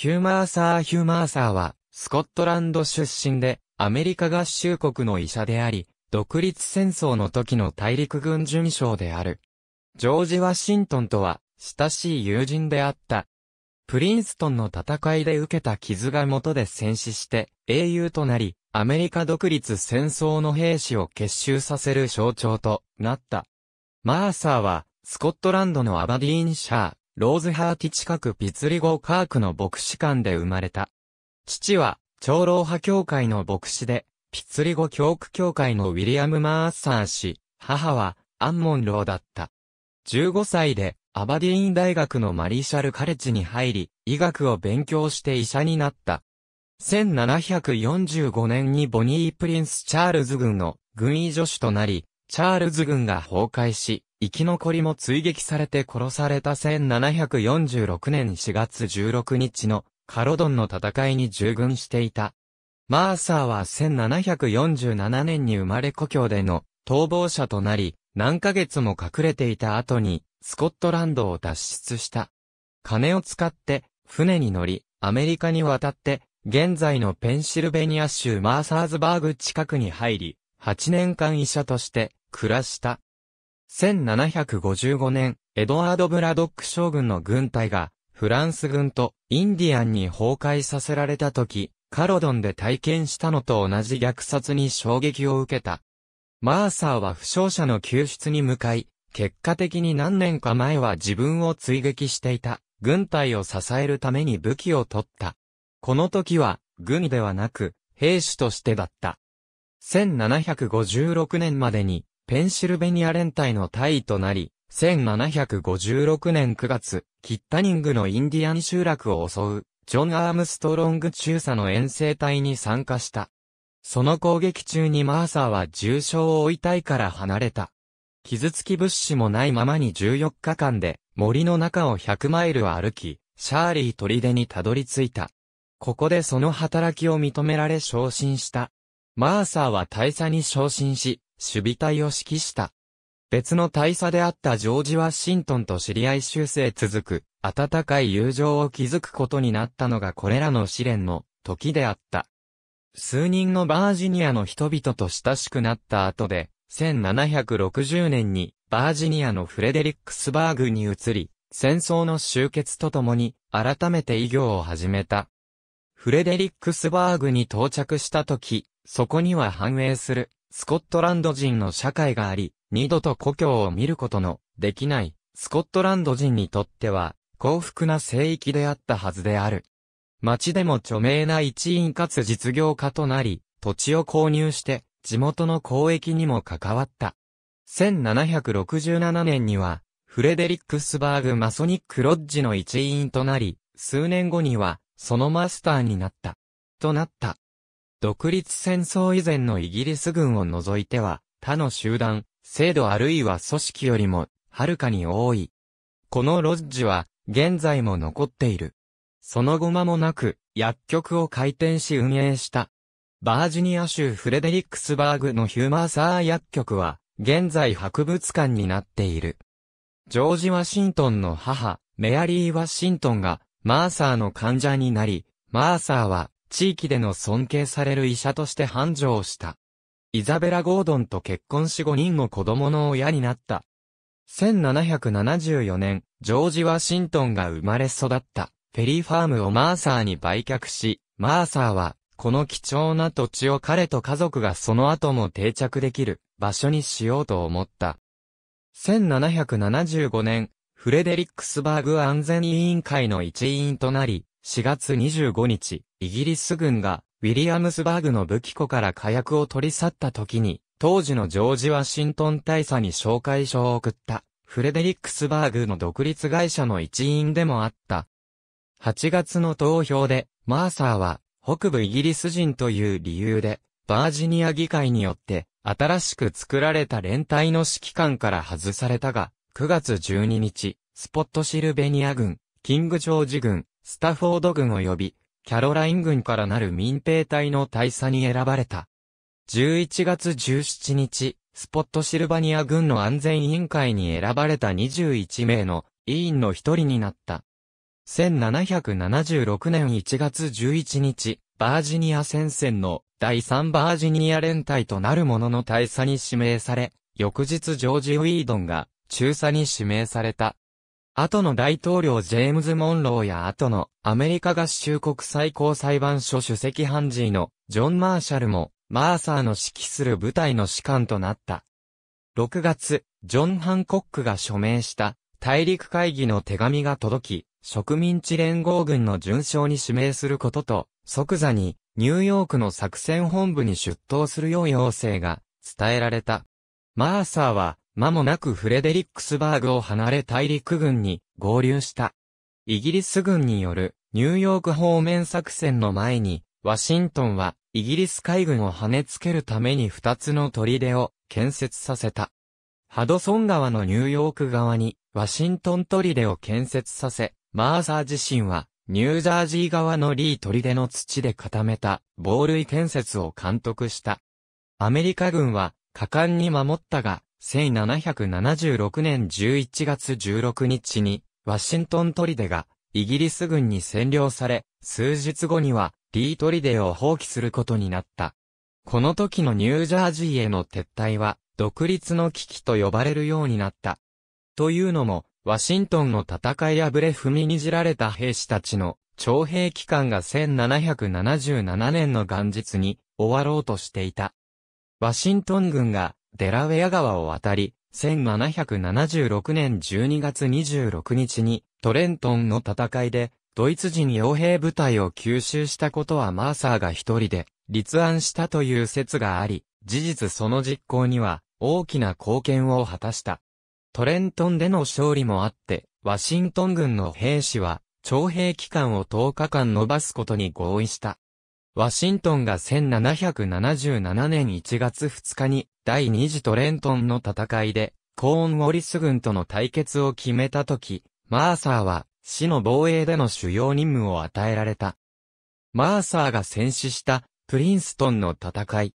ヒューマーサー・ヒューマーサーは、スコットランド出身で、アメリカ合衆国の医者であり、独立戦争の時の大陸軍準将である。ジョージ・ワシントンとは、親しい友人であった。プリンストンの戦いで受けた傷が元で戦死して、英雄となり、アメリカ独立戦争の兵士を結集させる象徴となった。マーサーは、スコットランドのアバディーンシャー、ローズハーティ近くピツリゴカークの牧師館で生まれた。父は、長老派教会の牧師で、ピツリゴ教区教会のウィリアム・マーサー氏、母は、アンモンローだった。15歳で、アバディーン大学のマリーシャルカレッジに入り、医学を勉強して医者になった。1745年にボニー・プリンス・チャールズ軍の軍医助手となり、チャールズ軍が崩壊し、生き残りも追撃されて殺された1746年4月16日のカロドンの戦いに従軍していた。マーサーは1747年に生まれ故郷での逃亡者となり、何ヶ月も隠れていた後に、スコットランドを脱出した。金を使って、船に乗り、アメリカに渡って、現在のペンシルベニア州マーサーズバーグ近くに入り、8年間医者として、暮らした。1755年、エドワード・ブラドック将軍の軍隊が、フランス軍とインディアンに崩壊させられた時、カロドンで体験したのと同じ虐殺に衝撃を受けた。マーサーは負傷者の救出に向かい、結果的に何年か前は自分を追撃していた、軍隊を支えるために武器を取った。この時は、軍ではなく、兵士としてだった。1756年までに、ペンシルベニア連隊の隊員となり、1756年9月、キッタニングのインディアン集落を襲う、ジョン・アームストロング中佐の遠征隊に参加した。その攻撃中にマーサーは重傷を負いたいから離れた。傷つき物資もないままに14日間で、森の中を100マイル歩き、シャーリー砦にたどり着いた。ここでその働きを認められ昇進した。マーサーは大佐に昇進し、守備隊を指揮した。別の大佐であったジョージ・ワシントンと知り合い修正続く、温かい友情を築くことになったのがこれらの試練の時であった。数人のバージニアの人々と親しくなった後で、1760年にバージニアのフレデリックスバーグに移り、戦争の終結とともに改めて異業を始めた。フレデリックスバーグに到着した時、そこには繁栄するスコットランド人の社会があり、二度と故郷を見ることのできないスコットランド人にとっては幸福な聖域であったはずである。街でも著名な一員かつ実業家となり、土地を購入して地元の交易にも関わった。1767年には、フレデリックスバーグマソニックロッジの一員となり、数年後には、そのマスターになった。となった。独立戦争以前のイギリス軍を除いては、他の集団、制度あるいは組織よりも、はるかに多い。このロッジは、現在も残っている。その後間もなく、薬局を開店し運営した。バージニア州フレデリックスバーグのヒューマーサー薬局は、現在博物館になっている。ジョージ・ワシントンの母、メアリー・ワシントンが、マーサーの患者になり、マーサーは地域での尊敬される医者として繁盛した。イザベラ・ゴードンと結婚し5人の子供の親になった。1774年、ジョージ・ワシントンが生まれ育ったフェリーファームをマーサーに売却し、マーサーはこの貴重な土地を彼と家族がその後も定着できる場所にしようと思った。1775年、フレデリックスバーグ安全委員会の一員となり、4月25日、イギリス軍がウィリアムスバーグの武器庫から火薬を取り去った時に、当時のジョージ・ワシントン大佐に紹介書を送った、フレデリックスバーグの独立会社の一員でもあった。8月の投票で、マーサーは、北部イギリス人という理由で、バージニア議会によって、新しく作られた連帯の指揮官から外されたが、9月12日、スポットシルベニア軍、キングジョージ軍、スタフォード軍及び、キャロライン軍からなる民兵隊の大佐に選ばれた。11月17日、スポットシルバニア軍の安全委員会に選ばれた21名の委員の一人になった。1776年1月11日、バージニア戦線の第3バージニア連隊となるものの大佐に指名され、翌日ジョージ・ウィードンが中佐に指名された。後の大統領ジェームズ・モンローや後のアメリカ合衆国最高裁判所主席判事のジョン・マーシャルもマーサーの指揮する部隊の士官となった。6月、ジョン・ハンコックが署名した大陸会議の手紙が届き、植民地連合軍の順将に指名することと、即座にニューヨークの作戦本部に出頭するよう要請が伝えられた。マーサーは間もなくフレデリックスバーグを離れ大陸軍に合流した。イギリス軍によるニューヨーク方面作戦の前に、ワシントンはイギリス海軍を跳ねつけるために二つの砦を建設させた。ハドソン川のニューヨーク側にワシントン砦を建設させ、マーサー自身はニュージャージー側のリー砦の土で固めた防塁建設を監督した。アメリカ軍は果敢に守ったが、1776年11月16日に、ワシントン砦が、イギリス軍に占領され、数日後には、リー砦を放棄することになった。この時のニュージャージーへの撤退は、独立の危機と呼ばれるようになった。というのも、ワシントンの戦い破れ踏みにじられた兵士たちの徴兵期間が1777年の元日に終わろうとしていた。ワシントン軍がデラウェア川を渡り、1776年12月26日にトレントンの戦いでドイツ人傭兵部隊を吸収したことはマーサーが一人で立案したという説があり、事実その実行には大きな貢献を果たした。トレントンでの勝利もあって、ワシントン軍の兵士は徴兵期間を10日間延ばすことに合意した。ワシントンが1777年1月2日に第2次トレントンの戦いでコーンウォリス軍との対決を決めたとき、マーサーは死の防衛での主要任務を与えられた。マーサーが戦死したプリンストンの戦い。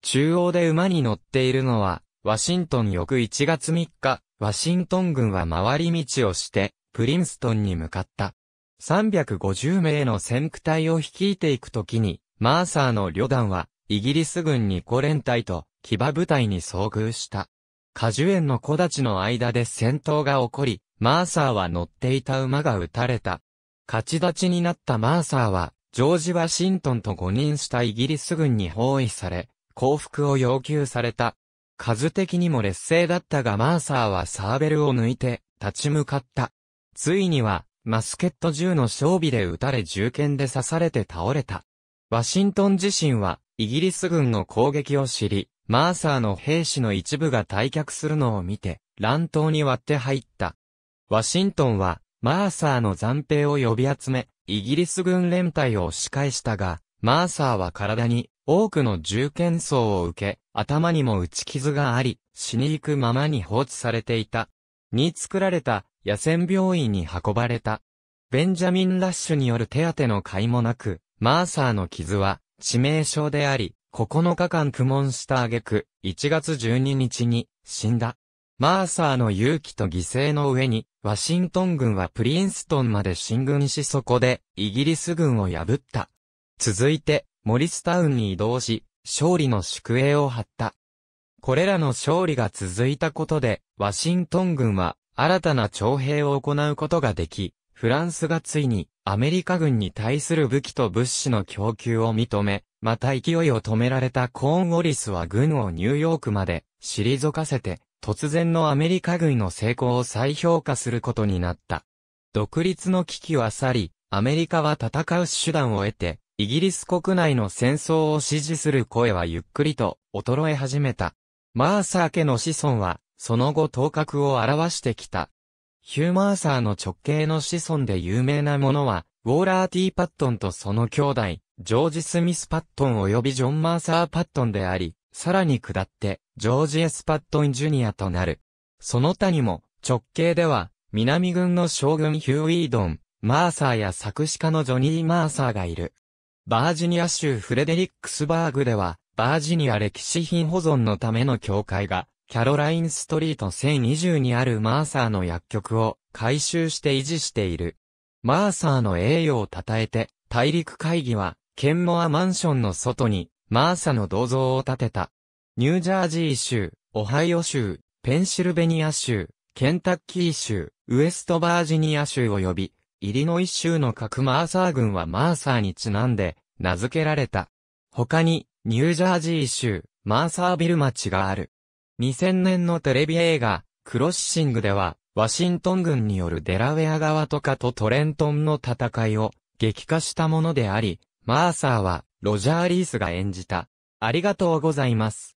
中央で馬に乗っているのはワシントン翌1月3日、ワシントン軍は回り道をしてプリンストンに向かった。350名の先駆隊を率いていくときに、マーサーの旅団は、イギリス軍に5連隊と、騎馬部隊に遭遇した。果樹園の子たちの間で戦闘が起こり、マーサーは乗っていた馬が撃たれた。勝ち立ちになったマーサーは、ジョージ・ワシントンと誤認したイギリス軍に包囲され、降伏を要求された。数的にも劣勢だったがマーサーはサーベルを抜いて立ち向かった。ついにはマスケット銃の装備で撃たれ銃剣で刺されて倒れた。ワシントン自身は、イギリス軍の攻撃を知り、マーサーの兵士の一部が退却するのを見て、乱闘に割って入った。ワシントンは、マーサーの残兵を呼び集め、イギリス軍連隊を押し返したが、マーサーは体に多くの銃剣装を受け、頭にも打ち傷があり、死に行くままに放置されていた。に作られた野戦病院に運ばれた。ベンジャミン・ラッシュによる手当の甲斐もなく、マーサーの傷は致命傷であり、9日間苦悶した挙句、1月12日に死んだ。マーサーの勇気と犠牲の上に、ワシントン軍はプリンストンまで進軍しそこで、イギリス軍を破った。続いて、モリスタウンに移動し、勝利の宿営を張った。これらの勝利が続いたことで、ワシントン軍は新たな徴兵を行うことができ、フランスがついにアメリカ軍に対する武器と物資の供給を認め、また勢いを止められたコーンウォリスは軍をニューヨークまで退かせて、突然のアメリカ軍の成功を再評価することになった。独立の危機は去り、アメリカは戦う手段を得て、イギリス国内の戦争を支持する声はゆっくりと衰え始めた。マーサー家の子孫はその後頭角を表してきた。ヒューマーサーの直系の子孫で有名なものは、ウォーラー・ティー・パットンとその兄弟、ジョージ・スミス・パットン及びジョン・マーサー・パットンであり、さらに下って、ジョージ・エス・パットン・ジュニアとなる。その他にも、直系では、南軍の将軍ヒューウィードン、マーサーや作詞家のジョニー・マーサーがいる。バージニア州フレデリックスバーグでは、バージニア歴史品保存のための教会がキャロラインストリート1020にあるマーサーの薬局を回収して維持している。マーサーの栄誉を称えて、大陸会議は、ケンモアマンションの外に、マーサの銅像を建てた。ニュージャージー州、オハイオ州、ペンシルベニア州、ケンタッキー州、ウエストバージニア州及び、イリノイ州の各マーサー軍はマーサーにちなんで、名付けられた。他に、ニュージャージー州、マーサービル町がある。2000年のテレビ映画、クロッシングでは、ワシントン軍によるデラウェア側とかとトレントンの戦いを激化したものであり、マーサーはロジャー・リースが演じた。ありがとうございます。